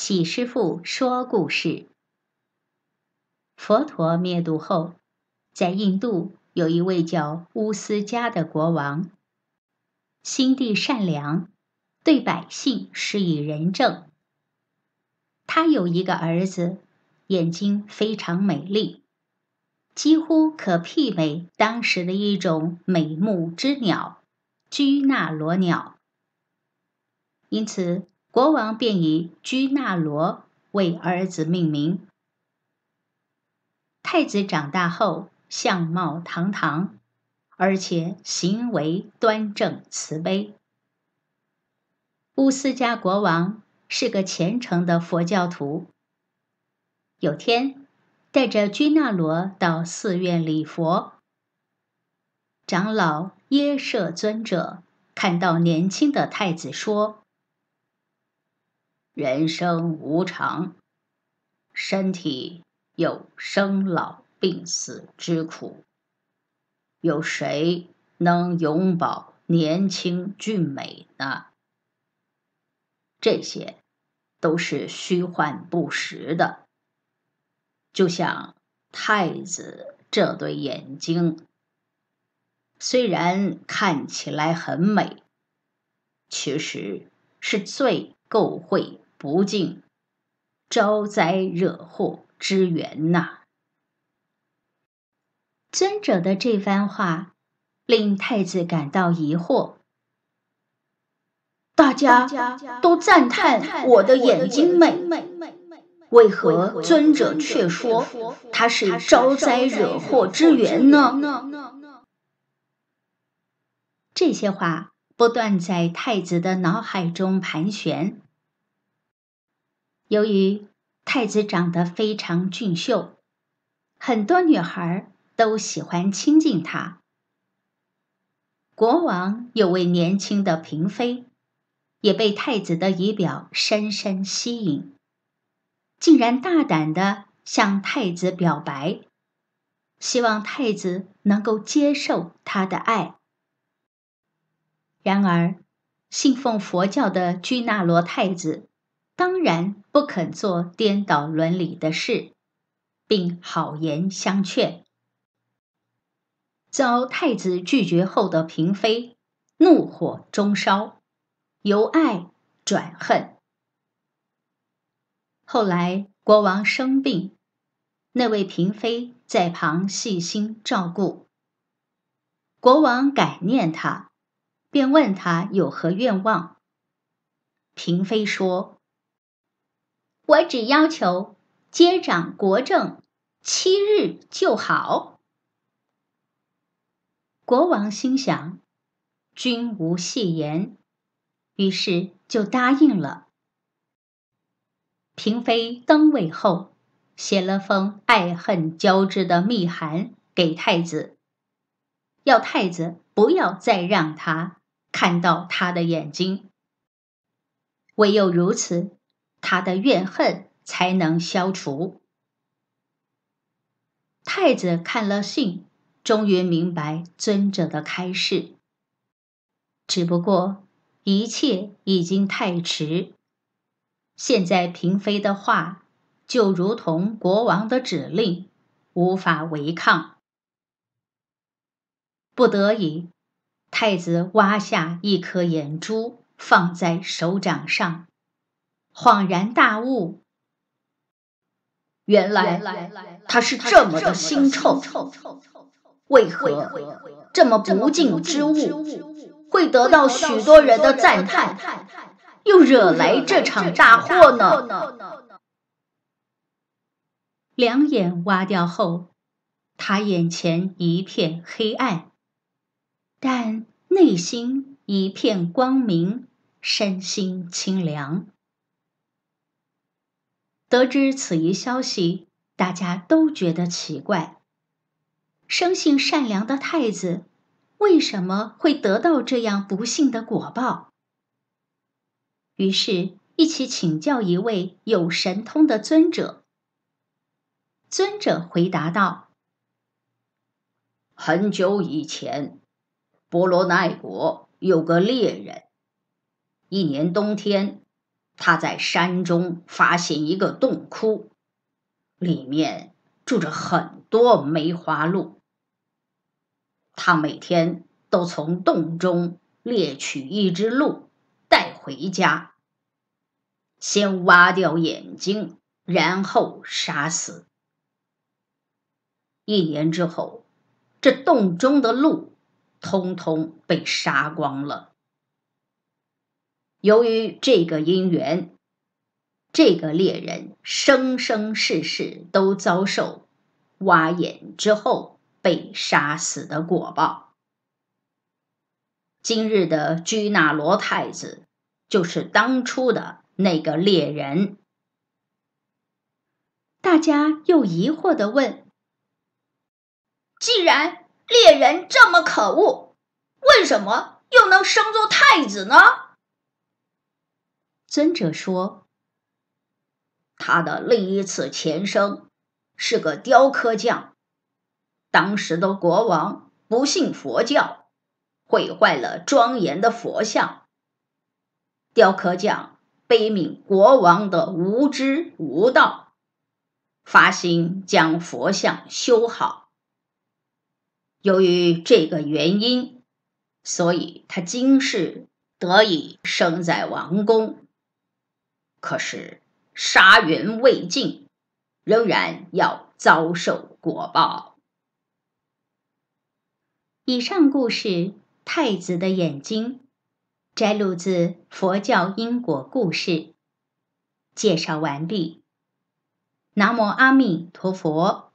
喜师傅说故事：佛陀灭度后，在印度有一位叫乌斯迦的国王，心地善良，对百姓施以仁政。他有一个儿子，眼睛非常美丽，几乎可媲美当时的一种美目之鸟——居那罗鸟，因此。国王便以居那罗为儿子命名。太子长大后，相貌堂堂，而且行为端正慈悲。乌斯家国王是个虔诚的佛教徒。有天，带着居那罗到寺院礼佛。长老耶舍尊者看到年轻的太子，说。人生无常，身体有生老病死之苦。有谁能永葆年轻俊美呢？这些，都是虚幻不实的。就像太子这对眼睛，虽然看起来很美，其实是最够会不敬，招灾惹祸之缘呐！尊者的这番话令太子感到疑惑。大家都赞叹我的眼睛美，为何尊者却说他是招灾惹祸之源呢？这些话不断在太子的脑海中盘旋。由于太子长得非常俊秀，很多女孩都喜欢亲近他。国王有位年轻的嫔妃，也被太子的仪表深深吸引，竟然大胆地向太子表白，希望太子能够接受他的爱。然而，信奉佛教的居那罗太子。当然不肯做颠倒伦理的事，并好言相劝。遭太子拒绝后的嫔妃怒火中烧，由爱转恨。后来国王生病，那位嫔妃在旁细心照顾，国王感念他，便问他有何愿望。嫔妃说。我只要求接掌国政七日就好。国王心想：“君无戏言。”于是就答应了。嫔妃登位后，写了封爱恨交织的密函给太子，要太子不要再让他看到他的眼睛。唯有如此。他的怨恨才能消除。太子看了信，终于明白尊者的开示。只不过一切已经太迟。现在嫔妃的话就如同国王的指令，无法违抗。不得已，太子挖下一颗眼珠，放在手掌上。恍然大悟，原来他是这么的腥臭，为何这么不敬之物会得到许多人的赞叹，又惹来这场大祸呢？两眼挖掉后，他眼前一片黑暗，但内心一片光明，身心清凉。得知此一消息，大家都觉得奇怪：生性善良的太子，为什么会得到这样不幸的果报？于是，一起请教一位有神通的尊者。尊者回答道：“很久以前，波罗奈国有个猎人，一年冬天。”他在山中发现一个洞窟，里面住着很多梅花鹿。他每天都从洞中猎取一只鹿带回家，先挖掉眼睛，然后杀死。一年之后，这洞中的鹿通通被杀光了。由于这个因缘，这个猎人生生世世都遭受挖眼之后被杀死的果报。今日的居那罗太子就是当初的那个猎人。大家又疑惑的问：“既然猎人这么可恶，为什么又能生做太子呢？”尊者说，他的另一次前生是个雕刻匠。当时的国王不信佛教，毁坏了庄严的佛像。雕刻匠悲悯国王的无知无道，发心将佛像修好。由于这个原因，所以他今世得以生在王宫。可是杀人未尽，仍然要遭受果报。以上故事《太子的眼睛》，摘录自佛教因果故事，介绍完毕。南无阿弥陀佛。